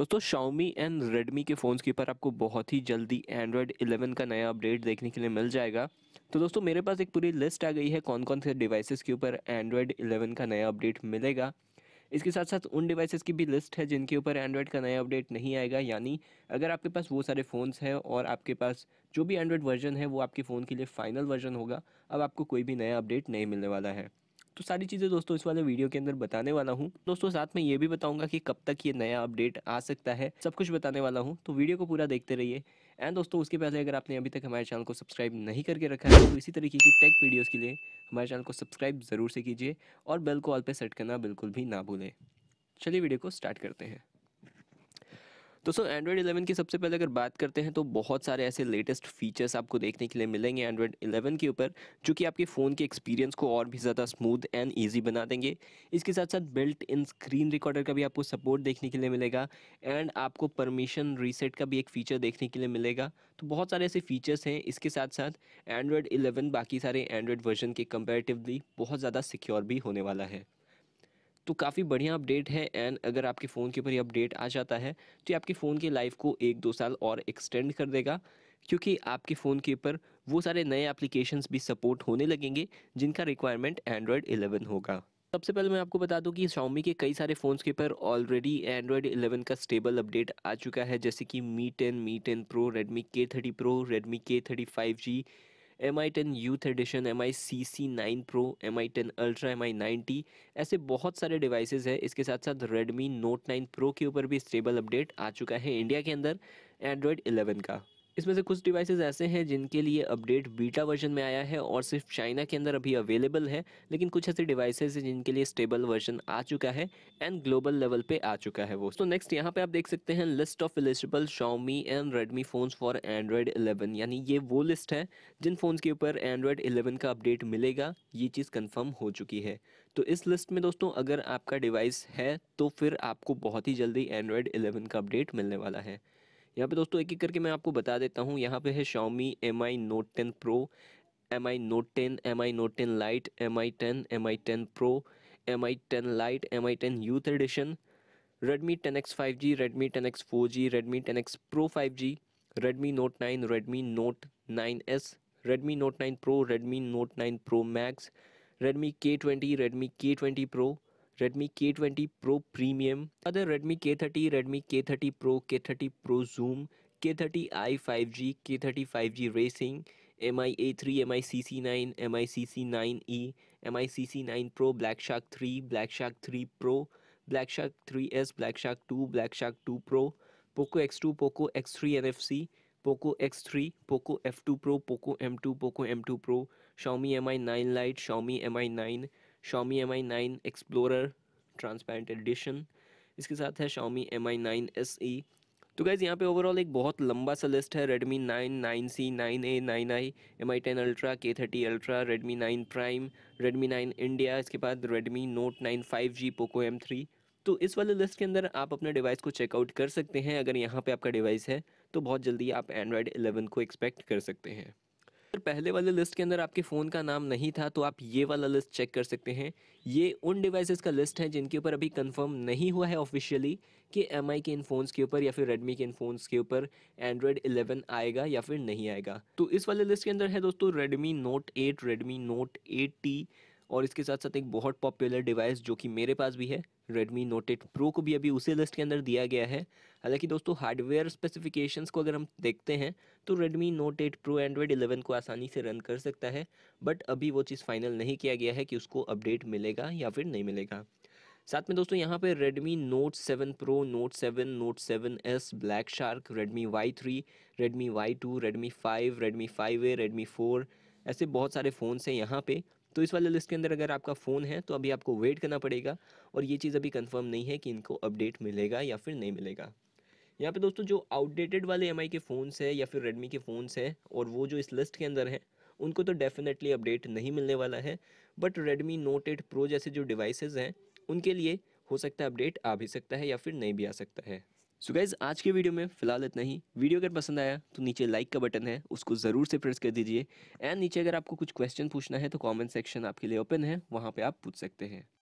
दोस्तों Xiaomi and Redmi के phones के ऊपर आपको बहुत ही जल्दी एंड्रॉयड 11 का नया अपडेट देखने के लिए मिल जाएगा तो दोस्तों मेरे पास एक पूरी लिस्ट आ गई है कौन कौन से डिवाइसेस के ऊपर एंड्रॉयड 11 का नया अपडेट मिलेगा इसके साथ साथ उन डिवाइसेस की भी लिस्ट है जिनके ऊपर एंड्रॉयड का नया अपडेट नहीं आएगा यानी अगर आपके पास वो सारे फ़ोन्स हैं और आपके पास जो भी एंड्रॉयड वर्जन है वो आपके फ़ोन के लिए फ़ाइनल वर्जन होगा अब आपको कोई भी नया अपडेट नहीं मिलने वाला है तो सारी चीज़ें दोस्तों इस वाले वीडियो के अंदर बताने वाला हूँ दोस्तों साथ में ये भी बताऊंगा कि कब तक ये नया अपडेट आ सकता है सब कुछ बताने वाला हूँ तो वीडियो को पूरा देखते रहिए एंड दोस्तों उसके पहले अगर आपने अभी तक हमारे चैनल को सब्सक्राइब नहीं करके रखा है तो इसी तरीके की टेक वीडियोज़ के लिए हमारे चैनल को सब्सक्राइब ज़रूर से कीजिए और बेल को ऑल पे सेट करना बिल्कुल भी ना भूलें चलिए वीडियो को स्टार्ट करते हैं दोस्तों एंड्रॉयड 11 की सबसे पहले अगर बात करते हैं तो बहुत सारे ऐसे लेटेस्ट फीचर्स आपको देखने के लिए मिलेंगे एंड्रॉयड 11 के ऊपर जो कि आपके फ़ोन के एक्सपीरियंस को और भी ज़्यादा स्मूथ एंड ईजी बना देंगे इसके साथ साथ बिल्ट इन स्क्रीन रिकॉर्डर का भी आपको सपोर्ट देखने के लिए मिलेगा एंड आपको परमिशन रीसेट का भी एक फ़ीचर देखने के लिए मिलेगा तो बहुत सारे ऐसे फ़ीचर्स हैं इसके साथ साथ एंड्रॉयड इलेवन बाकी सारे एंड्रॉयड वर्जन के कंपेरेटिवली बहुत ज़्यादा सिक्योर भी होने वाला है तो काफ़ी बढ़िया अपडेट है एंड अगर आपके फ़ोन के ऊपर ये अपडेट आ जाता है तो ये आपके फ़ोन की लाइफ को एक दो साल और एक्सटेंड कर देगा क्योंकि आपके फ़ोन के ऊपर वो सारे नए एप्लीकेशंस भी सपोर्ट होने लगेंगे जिनका रिक्वायरमेंट एंड्रॉयड 11 होगा सबसे पहले मैं आपको बता दूं कि शाओमी के कई सारे फ़ोन्स के ऊपर ऑलरेडी एंड्रॉयड 11 का स्टेबल अपडेट आ चुका है जैसे कि Mi ten Mi ten Pro Redmi K thirty Pro Redmi K thirty five G M I ten Youth Edition M I C C nine Pro M I ten Ultra M I ninety ऐसे बहुत सारे devices है इसके साथ साथ Redmi note nine pro के ऊपर भी स्टेबल अपडेट आ चुका है इंडिया के अंदर एंड्रॉयड इलेवन का इसमें से कुछ डिवाइसेज ऐसे हैं जिनके लिए अपडेट बीटा वर्जन में आया है और सिर्फ चाइना के अंदर अभी अवेलेबल है लेकिन कुछ ऐसे डिवाइसेज़ हैं जिनके लिए स्टेबल वर्जन आ चुका है एंड ग्लोबल लेवल पे आ चुका है वो तो नेक्स्ट यहाँ पे आप देख सकते हैं list of eligible Xiaomi and Redmi phones for Android eleven यानी ये वो लिस्ट है जिन फ़ोन्स के ऊपर एंड्रॉयड इलेवन का अपडेट मिलेगा ये चीज़ कन्फर्म हो चुकी है तो इस लिस्ट में दोस्तों अगर आपका डिवाइस है तो फिर आपको बहुत ही जल्दी एंड्रॉयड इलेवन का अपडेट मिलने वाला है यहाँ पे दोस्तों एक एक करके मैं आपको बता देता हूँ यहाँ पे है Xiaomi M I Note ten Pro M I Note ten M I Note ten Lite M I ten M I ten Pro M I ten Lite M I ten Youth Edition Redmi ten X five G Redmi ten X four G Redmi ten X Pro five G Redmi note nine Redmi note nine S Redmi note nine Pro Redmi note nine Pro Max Redmi K twenty Redmi K twenty pro Redmi K20 Pro Premium, other Redmi K30, Redmi K30 Pro, K30 Pro Zoom, K30 i 5G, K30 5G Racing, MI-A3, MI-CC9, MI-CC9E, MI-CC9 Pro, Black Shark 3, Black Shark 3 Pro, Black Shark 3S, Black Shark 2, Black Shark 2 Pro, Poco X2, Poco X3 NFC, Poco X3, Poco F2 Pro, Poco M2, Poco M2 Pro, Xiaomi Mi 9 Lite, Xiaomi Mi 9, Xiaomi M I nine explorer transparent edition इसके साथ है Xiaomi M I nine S E तो guys यहाँ पे overall एक बहुत लंबा सा लिस्ट है Redmi nine nine C nine A nine I M I ten ultra K thirty ultra Redmi nine prime Redmi nine India इसके बाद Redmi note nine five G Poco M three तो इस वाले लिस्ट के अंदर आप अपने डिवाइस को चेकआउट कर सकते हैं अगर यहाँ पे आपका डिवाइस है तो बहुत जल्दी आप एंड्रॉयड 11 को एक्सपेक्ट कर सकते हैं पहले वाले लिस्ट के अंदर आपके फ़ोन का नाम नहीं था तो आप ये वाला लिस्ट चेक कर सकते हैं ये उन डिवाइसेस का लिस्ट है जिनके ऊपर अभी कंफर्म नहीं हुआ है ऑफिशियली कि एम के इन फ़ोन्स के ऊपर या फिर रेडमी के इन फ़ोन्स के ऊपर एंड्रॉयड 11 आएगा या फिर नहीं आएगा तो इस वाले लिस्ट के अंदर है दोस्तों Redmi note eight Redmi note eight और इसके साथ साथ एक बहुत पॉपुलर डिवाइस जो कि मेरे पास भी है Redmi Note 8 Pro को भी अभी उसी लिस्ट के अंदर दिया गया है हालांकि दोस्तों हार्डवेयर स्पेसिफिकेशंस को अगर हम देखते हैं तो Redmi Note 8 Pro Android 11 को आसानी से रन कर सकता है बट अभी वो चीज़ फाइनल नहीं किया गया है कि उसको अपडेट मिलेगा या फिर नहीं मिलेगा साथ में दोस्तों यहाँ पर Redmi Note 7 Pro, Note 7, Note 7s, Black Shark, Redmi Y3, Redmi Y2, Redmi 5, Redmi 5a, Redmi 4 ऐसे बहुत सारे फ़ोन्स हैं यहाँ पे तो इस वाले लिस्ट के अंदर अगर आपका फ़ोन है तो अभी आपको वेट करना पड़ेगा और ये चीज़ अभी कंफर्म नहीं है कि इनको अपडेट मिलेगा या फिर नहीं मिलेगा यहाँ पे दोस्तों जो आउटडेटेड वाले एम के फ़ोन्स हैं या फिर रेडमी के फ़ोन्स हैं और वो जो इस लिस्ट के अंदर हैं उनको तो डेफिनेटली अपडेट नहीं मिलने वाला है but Redmi note eight pro जैसे जो डिवाइसेज़ हैं उनके लिए हो सकता है अपडेट आ भी सकता है या फिर नहीं भी आ सकता है सो so गैज़ आज के वीडियो में फिलहाल इतना ही वीडियो अगर पसंद आया तो नीचे लाइक का बटन है उसको ज़रूर से प्रेस कर दीजिए एंड नीचे अगर आपको कुछ क्वेश्चन पूछना है तो कमेंट सेक्शन आपके लिए ओपन है वहाँ पे आप पूछ सकते हैं